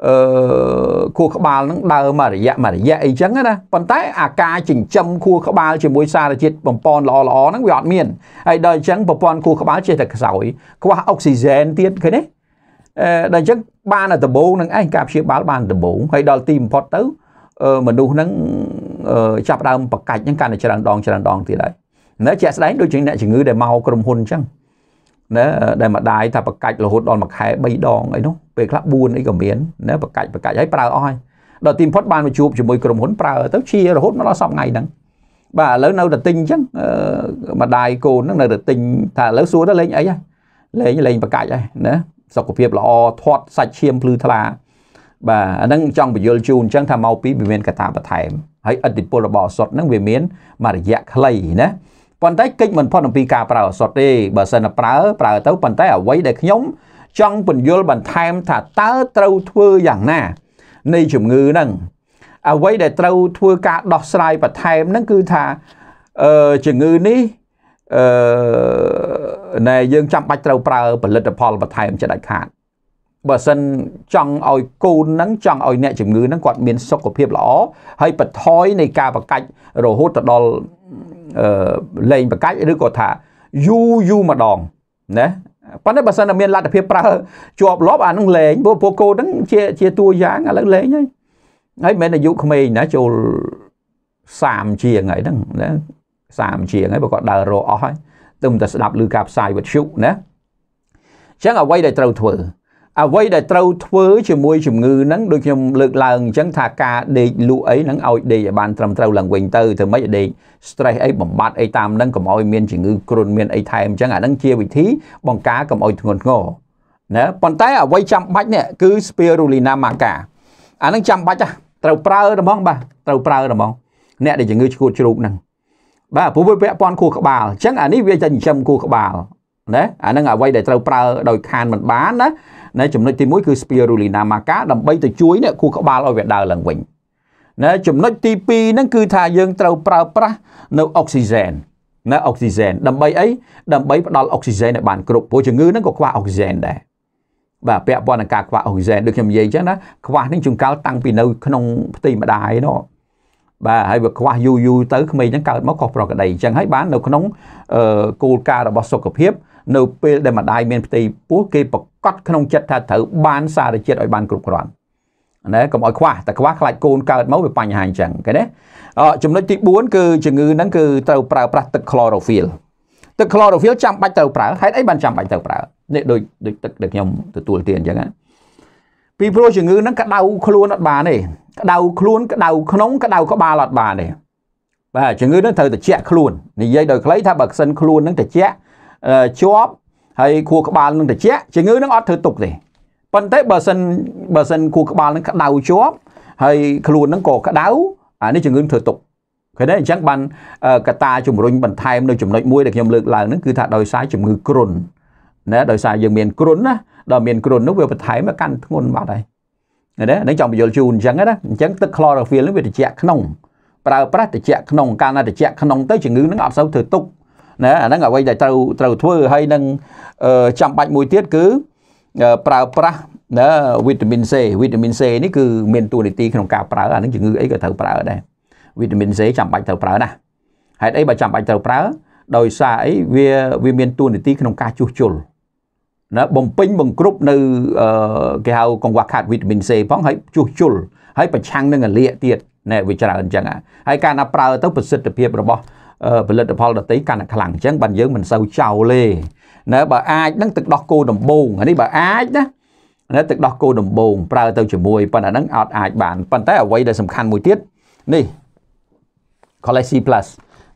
អឺខួរក្បាលនឹងដើរមករយៈមករយៈអីចឹងណាប៉ុន្តែអាការចិញ្ចឹមខួរក្បាលជាមួយសារជាតិបំពន់ល្អល្អហ្នឹងវាអត់មានហើយដល់អញ្ចឹងប្រព័ន្ធខួរក្បាលចេះតែខ្សោយខ្វះអុកស៊ីហ្សែនទៀតឃើញទេអឺដល់អញ្ចឹងបានតែដំបូងនឹងឯងការព្យាបាលបានដំបូងហើយដល់ទីបំផុតទៅមនុស្សហ្នឹងចាប់ដើមប្រកាច់ហ្នឹងកាន់តែច្រើនដងច្រើនដងទៀតហើយនៅជាក់ស្ដែងដូចជាអ្នកជំងឺដែលមកក្រុមហ៊ុនអញ្ចឹងណាដែលម្ដាយថាប្រកាច់រហូតដល់មួយខែ3ដងអីនោះពេលខ្លះ4អីក៏មានណាប្រកាច់ប្រកាច់ហើយប្រើអស់ហើយដល់ទីបំផុតបានមកជួបជាមួយក្រុមហ៊ុន ប្រើទៅជារហូតមកដល់សប្តាហ៍ថ្ងៃហ្នឹងបាទឥឡូវនៅតែទិញអញ្ចឹងម្ដាយកូនហ្នឹងនៅតែទិញថាឥឡូវសួរទៅលេងអីហ៎លេងលេងប្រកាច់ហ៎ណាសុខភាពល្អធាត់សាច់ឈាមភ្លឺថ្លាបាទអាហ្នឹងចង់បញ្យល់ជូនអញ្ចឹងថាមកពីវាមានកតាបន្ថែមហើយឥទ្ធិពលរបស់អសតហ្នឹងវាមានមួយរយៈខ្លីណាប៉ុន្តែគេចមិនផុតអំពីការប្រើអសតទេបើសិនតែប្រើប្រើទៅប៉ុន្តែអ្វីដែលខ្ញុំចង់ពន្យល់បន្ថែមថាតើត្រូវធ្វើយ៉ាងណានៃជំងឺហ្នឹងអ្វីដែលត្រូវធ្វើការដោះស្រាយបន្ថែមហ្នឹងគឺថាអឺជំងឺនេះអឺណែយើងចាំបាច់ត្រូវប្រើផលិតផលបន្ថែមចិត្តដាច់ខាតបើសិនចង់ឲ្យកូនហ្នឹងចង់ឲ្យអ្នកជំងឺហ្នឹងគាត់មាន សុខភាពល្អហើយបន្ថយនៃការបង្កាច់រហូតទៅដល់លេងប្រកាច់ឬក៏ថាយូយូម្ដងណាប៉ុន្តែបើសិនតែមានលទ្ធភាពប្រើជាប់លប់អានឹងលេងព្រោះពួកកូនហ្នឹងជាជាតួយ៉ាងឥឡូវលេងហើយហើយមិនមែនអាយុក្មេងណាចូល30ជាងហើយហ្នឹងណា30ជាងហើយបើគាត់ដើររអស់ហើយទើបតែស្ដាប់ឮការផ្សាយវិទ្យុណាអញ្ចឹងអ្វីដែលត្រូវធ្វើអ្វីដែលត្រូវធ្វើជាមួយជំងឺហ្នឹងដូចខ្ញុំលើកឡើងអញ្ចឹងថាការដេកលក់អីហ្នឹងឲ្យដេកឲ្យបានត្រឹមត្រូវឡើងវិញទៅធ្វើម៉េចឲ្យដេក stress អីបំបត្តិអីតាមហ្នឹងកុំឲ្យមានជំងឺគ្រុនមានអីថែមអញ្ចឹងអាហ្នឹងជាវិធីបង្ការកុំឲ្យធ្ងន់ធ្ងរណាប៉ុន្តែអ្វីចាំបាច់នេះគឺ spirulina maca អាហ្នឹងចាំបាច់ត្រូវប្រើហ្មងបាទត្រូវប្រើហ្មងអ្នកដែលជំងឺឈួតជ្រូកហ្នឹងបាទព្រោះវាពាក់ព័ន្ធខួរក្បាលអញ្ចឹងអានេះវាចិញ្ចឹមខួរក្បាលណាអាហ្នឹងអ្វីដែលត្រូវប្រើដោយខានមិនបានណាណាចំណុចទី1គឺ spirulina maca ដើម្បីទៅជួយអ្នកគូក្បាលឲ្យវាដើរឡើងវិញណាចំណុចទី2ហ្នឹងគឺថាយើងត្រូវប្រើប្រាស់នៅអុកស៊ីហ្សែនណាអុកស៊ីហ្សែនដើម្បីអីដើម្បីផ្ដល់អុកស៊ីហ្សែនឲ្យបានគ្រប់ព្រោះជំងឺហ្នឹងក៏ខ្វះអុកស៊ីហ្សែនដែរបាទពាក់ព័ន្ធនឹងការខ្វះអុកស៊ីហ្សែនដូចខ្ញុំនិយាយអញ្ចឹងណាខ្វះនឹងជួនកាលតាំងពីនៅក្នុងផ្ទៃម្ដាយនោះបាទហើយវាខ្វះយូរយូរទៅក្មេងហ្នឹងកើតមកខុសប្រក្រតីអញ្ចឹងហើយបាននៅ ក្នុងគោលការណ៍របស់សុខភាពនៅពេលដែលម្ដាយមានផ្ទៃពោះគេប្រកាសក្នុងចិត្តថាត្រូវបានសារជាតិឲ្យបានគ្រប់គ្រាន់ណាកុំឲ្យខ្វះតែខ្វះខ្លាចកូនកើតមកវាបញ្ហាអញ្ចឹងឃើញទេចំណុចទី4គឺជំងឺហ្នឹងគឺត្រូវប្រើប្រាស់ទឹក chlorophyll ទឹក chlorophyll ចាំបាច់ត្រូវប្រើហេតុអីបានចាំបាច់ត្រូវប្រើនេះដូចដូចទឹកដែលខ្ញុំទទួលទានអញ្ចឹងណាពីព្រោះជំងឺហ្នឹងក្តៅខ្លួនអត់បានទេក្តៅខ្លួនក្តៅក្នុងក្តៅក្បាលអត់បានទេបាទជំងឺហ្នឹងត្រូវត្រជាក់ខ្លួននិយាយដោយខ្លីថាបើខ្សិនខ្លួនហ្នឹងត្រជាក់ជាប់ហើយខួរក្បាលនឹងត្រជាក់ជំងឺនឹងអត់ធ្វើទុកទេប៉ុន្តែបើសិនបើសិនខួរក្បាលនឹងក្តៅជាប់ហើយខ្លួននឹងក៏ក្តៅអានេះជំងឺធ្វើទុកឃើញទេអញ្ចឹងបានកតាជំរុញបន្ថែមនៅចំណុចមួយដែលខ្ញុំលើកឡើងហ្នឹងគឺថាដោយសារជំងឺគ្រុនណាដោយសារយើងមានគ្រុនណាដល់មានគ្រុននោះវាបន្ថែមកាន់ធ្ងន់បាត់ហើយឃើញទេហ្នឹងចង់បញ្យល់ជូនអញ្ចឹងណាអញ្ចឹងទឹក chlorophyll ហ្នឹងវាត្រជាក់ក្នុងប្រើប្រាស់ត្រជាក់ក្នុងកាលណាត្រជាក់ក្នុងទៅជំងឺហ្នឹងអត់សូវធ្វើទុកណាអាហ្នឹងអ្វីដែលត្រូវត្រូវធ្វើហើយនឹងចាំបាច់មួយទៀតគឺប្រើប្រាស់ណាវីតាមីន C វីតាមីន C នេះគឺមានតួនាទីក្នុងការប្រើអានឹងជំងឺអីក៏ត្រូវប្រើដែរវីតាមីន C ចាំបាច់ត្រូវប្រើណាស់ហេតុអីបើចាំបាច់ត្រូវប្រើ ដោយសារអីវាវាមានតួនាទីក្នុងការជួសជុលណាបំពេញបង្គ្រប់នៅគេហៅកង្វះខាតវីតាមីន C ផងហើយជួសជុលហើយប្រឆាំងនឹងអាលៀកទៀតណែវាច្រើនអញ្ចឹងហើយការណាប្រើទៅប្រសិទ្ធភាពរបស់ផលិតផលដតីកាន់តែខ្លាំងអញ្ចឹងបានយើងមិនសូវចោលទេណាបើអាច នឹងទឹកដោះគោដំបងនេះបើអាចណាណាទឹកដោះគោដំបងប្រើទៅជាមួយប៉ុន្តែហ្នឹងអត់អាចបានប៉ុន្តែអ្វីដែលសំខាន់មួយទៀតនេះ Collection Plus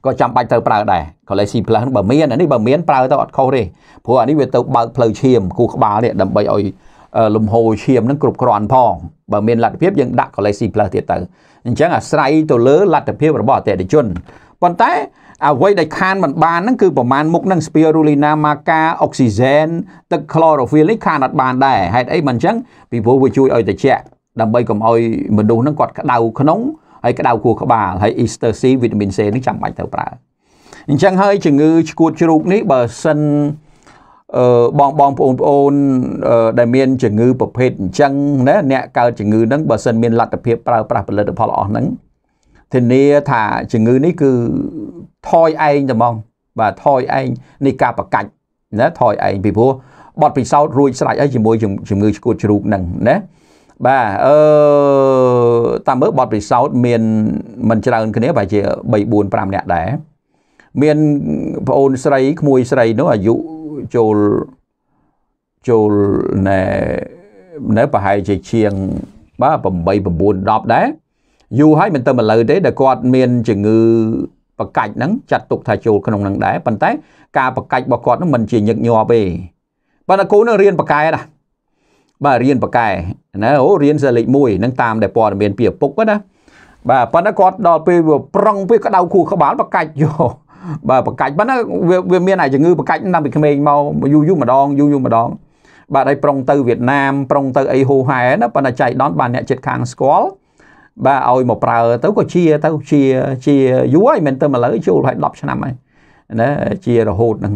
ក៏ចាំបាច់ត្រូវប្រើដែរ Collection Plus បើមានអានេះបើមានប្រើទៅអត់ខុសទេព្រោះអានេះវាទៅបើកផ្លូវឈាមគូក្បាលនេះដើម្បីឲ្យលំហូរឈាមនឹងគ្រប់គ្រាន់ផងបើមានលទ្ធភាពយើងដាក់ Collection Plus ទៀតទៅអញ្ចឹងអាស្រ័យទៅលើលទ្ធភាពរបស់អតិថិជនប៉ុន្តែអ្វីដែលខានមិនបានហ្នឹងគឺប្រមាណមុខហ្នឹង spirulina maca អុកស៊ីហ្សែនទឹក chlorophyll នេះខានអត់បានដែរហេតុអីមិនអញ្ចឹងពីព្រោះវាជួយឲ្យត្រជាក់ដើម្បីកុំឲ្យមនុស្សហ្នឹងគាត់ក្តៅក្នុងហើយក្តៅខួរក្បាលហើយ Easter C វីតាមីន C នេះចាំបាច់ត្រូវប្រើអញ្ចឹងហើយជំងឺឆ្កួតជ្រូកនេះបើសិនអឺបងបងប្អូនប្អូនដែលមានជំងឺប្រភេទអញ្ចឹងណាអ្នកកើតជំងឺហ្នឹងបើសិនមានលទ្ធភាពប្រើប្រាស់ផលិតផលអស់ហ្នឹងធានាថាជំងឺនេះគឺថយឯងតែហ្មងបាទថយឯងនៃការប្រកាច់ណាថយឯងពីព្រោះបត់ពិសោធន៍រួចស្រេចហើយជាមួយជំងឺឆ្កួតជ្រូកហ្នឹងណាបាទអឺតាមមើលបត់ពិសោធន៍មានមិនច្រើនគ្នាប្រហែលជា3 4 5នាក់ដែរមានប្អូនស្រី ក្មួយស្រីនោះអាយុចូលចូលណែនៅប្រហែលជាជាងបាទ8 9 10ដែរយូរហើយមិនទៅមកលើទេដែលគាត់មានជំងឺប្រកាច់ហ្នឹងចាត់ទុកថាចូលក្នុងហ្នឹងដែរប៉ុន្តែការប្រកាច់របស់គាត់ហ្នឹងមិនជាញឹកញាប់ទេប៉ុន្តែគូនឹងរៀនប៉កែដែរបាទរៀនប៉កែណាអូរៀនសិលេខ1ហ្នឹងតាមដែលព័ត៌មានពីឪពុកណាបាទប៉ុន្តែគាត់ដល់ពេលវាប្រឹងពេលក្តៅខួរក្បាលប្រកាច់យកបាទប្រកាច់ប៉ុន្តែវាមានអាជំងឺប្រកាច់តាំងពីក្មេងមកយូរយូរម្ដងយូរយូរម្ដងបាទហើយប្រុងទៅវៀតណាមប្រុងទៅអីហូហែណាប៉ុន្តែចៃដន្យបានអ្នកចិត្តខាងស្គាល់បាទឲ្យមកប្រើទៅក៏ជាទៅជាជាយូរហើយមែនទៅឥឡូវជួលហើយ10ឆ្នាំហើយណាជារហូតនឹង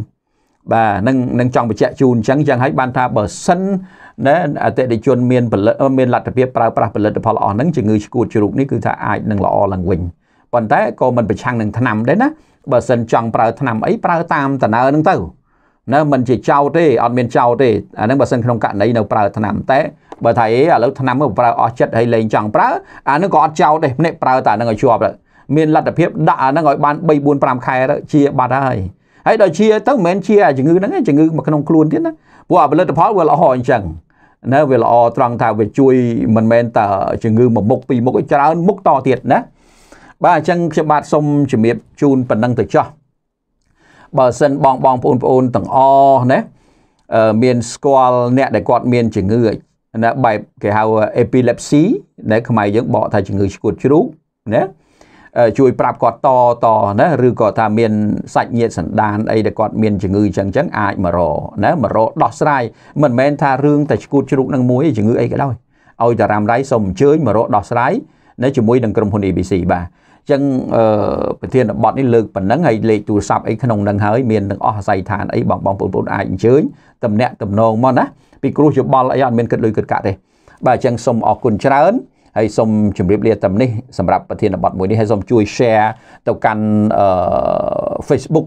បាទនឹងនឹងចង់បញ្ជាក់ជូនអញ្ចឹងអញ្ចឹងហើយបានថាបើសិនណាអតិថិជនមានផលិតមានលទ្ធភាពប្រើប្រាស់ផលិតផលអស់ហ្នឹងជំងឺឆ្កួតជ្រូកនេះគឺថាអាចនឹងល្អឡើងវិញប៉ុន្តែក៏មិនប្រឆាំងនឹងថ្នាំដែរណាបើសិនចង់ប្រើថ្នាំអីប្រើតាមតំណើហ្នឹងទៅនៅមិនជាចោតទេអត់មានចោតទេអាហ្នឹងបើសិនក្នុងករណីនៅប្រើថ្នាំតែបើថាអេឥឡូវថ្នាំមកប្រើអស់ចិត្តហើយលែងចង់ប្រើអាហ្នឹងក៏អត់ចោតទេម្នាក់ប្រើតែហ្នឹងឲ្យជាប់មានលទ្ធភាពដាក់អាហ្នឹងឲ្យបាន3 4 5ខែទៅជាបាត់ហើយហើយដល់ជាទៅមិនមែនជាជំងឺហ្នឹងទេជំងឺមកក្នុងខ្លួនទៀតណាព្រោះផលិតផលវាល្អអញ្ចឹងណាវាល្អត្រង់ថាវាជួយមិនមែនតែជំងឺមួយមុខពីរមុខច្រើនមុខតទៀតណាបាទអញ្ចឹងខ្ញុំបាទសូមជំរាបជូនប៉ុណ្ណឹងទៅចោះបើសិនបងបងប្អូនប្អូនទាំងអស់ណាមានស្គាល់អ្នកដែលគាត់មានជំងឺណាបែបគេហៅ epilepsy ដែលខ្មែរយើងបកថាជំងឺឈួតជ្រូកណាជួយប្រាប់គាត់តតណាឬក៏ថាមានសាច់ញាតិសន្តានអីដែលគាត់ មានជំងឺអញ្ចឹងអញ្ចឹងអាចមករណាមករដោះស្រាយមិនមែនថារឿងតែឈួតជ្រូកនឹងមួយជំងឺអីក៏ដោយឲ្យតារ៉ាមរៃសូមអញ្ជើញមករដោះស្រាយនៅជាមួយនឹងក្រុមហ៊ុន ABC បាទចឹងប្រធានបទនេះលើកប៉ុណ្ណឹងហើយលេខទូរស័ព្ទអីក្នុងនឹងហើយមានទាំងអស់អាស័យដ្ឋានអីបងបងបងប្អូនអាចអញ្ជើញតំណាក់តំណងមកណាពីគ្រូយោបល់អីអត់មានគិតលុយគិតកាក់ទេបាទអញ្ចឹងសូមអរគុណច្រើនហើយសូមជម្រាបលាតាមនេះសម្រាប់ប្រធានបទមួយនេះហើយសូមជួយ share ទៅកាន់ Facebook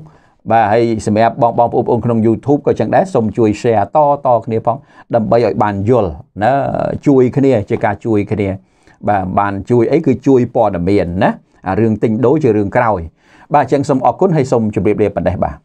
បាទហើយសម្រាប់បងបងប្អូនក្នុង YouTube ក៏ចឹងដែរសូមជួយ share តតគ្នាផងដើម្បីឲ្យបានយល់ណាជួយគ្នាជាការជួយគ្នា បាទបានជួយអីគឺជួយព័ត៌មានណាអារឿងទិញដូរជារឿងក្រោយ បាទអញ្ចឹងសូមអរគុណហើយសូមជម្រាបលាប៉ុណ្ណេះបាទ